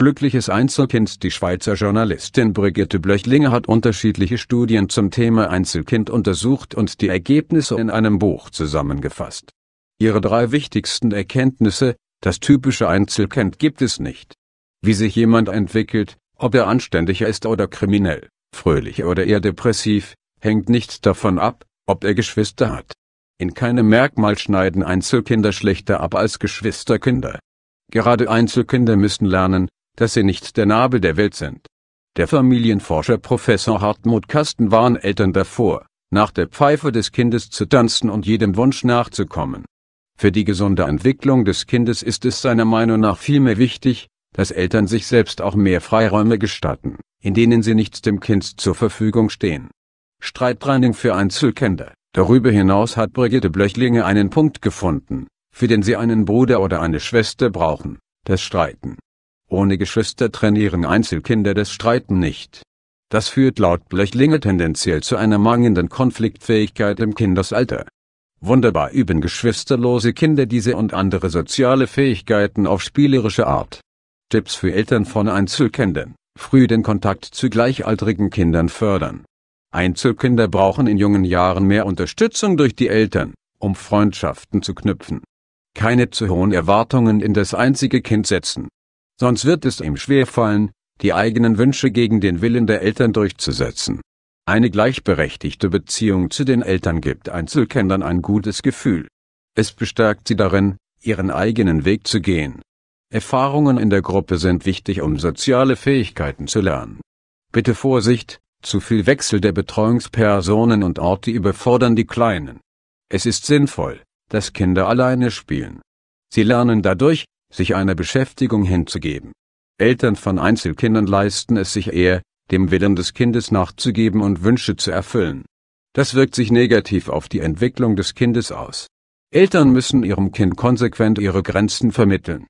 Glückliches Einzelkind Die Schweizer Journalistin Brigitte Blöchlinger hat unterschiedliche Studien zum Thema Einzelkind untersucht und die Ergebnisse in einem Buch zusammengefasst. Ihre drei wichtigsten Erkenntnisse, das typische Einzelkind gibt es nicht. Wie sich jemand entwickelt, ob er anständiger ist oder kriminell, fröhlich oder eher depressiv, hängt nicht davon ab, ob er Geschwister hat. In keinem Merkmal schneiden Einzelkinder schlechter ab als Geschwisterkinder. Gerade Einzelkinder müssen lernen, dass sie nicht der Nabel der Welt sind. Der Familienforscher Professor Hartmut Kasten warnt Eltern davor, nach der Pfeife des Kindes zu tanzen und jedem Wunsch nachzukommen. Für die gesunde Entwicklung des Kindes ist es seiner Meinung nach vielmehr wichtig, dass Eltern sich selbst auch mehr Freiräume gestatten, in denen sie nicht dem Kind zur Verfügung stehen. Streitreining für Einzelkinder. Darüber hinaus hat Brigitte Blöchlinge einen Punkt gefunden, für den sie einen Bruder oder eine Schwester brauchen, das Streiten. Ohne Geschwister trainieren Einzelkinder das Streiten nicht. Das führt laut Blechlinge tendenziell zu einer mangelnden Konfliktfähigkeit im Kindesalter. Wunderbar üben geschwisterlose Kinder diese und andere soziale Fähigkeiten auf spielerische Art. Tipps für Eltern von Einzelkindern. Früh den Kontakt zu gleichaltrigen Kindern fördern. Einzelkinder brauchen in jungen Jahren mehr Unterstützung durch die Eltern, um Freundschaften zu knüpfen. Keine zu hohen Erwartungen in das einzige Kind setzen. Sonst wird es ihm schwerfallen, die eigenen Wünsche gegen den Willen der Eltern durchzusetzen. Eine gleichberechtigte Beziehung zu den Eltern gibt Einzelkindern ein gutes Gefühl. Es bestärkt sie darin, ihren eigenen Weg zu gehen. Erfahrungen in der Gruppe sind wichtig, um soziale Fähigkeiten zu lernen. Bitte Vorsicht, zu viel Wechsel der Betreuungspersonen und Orte überfordern die Kleinen. Es ist sinnvoll, dass Kinder alleine spielen. Sie lernen dadurch, sich einer Beschäftigung hinzugeben. Eltern von Einzelkindern leisten es sich eher, dem Willen des Kindes nachzugeben und Wünsche zu erfüllen. Das wirkt sich negativ auf die Entwicklung des Kindes aus. Eltern müssen ihrem Kind konsequent ihre Grenzen vermitteln.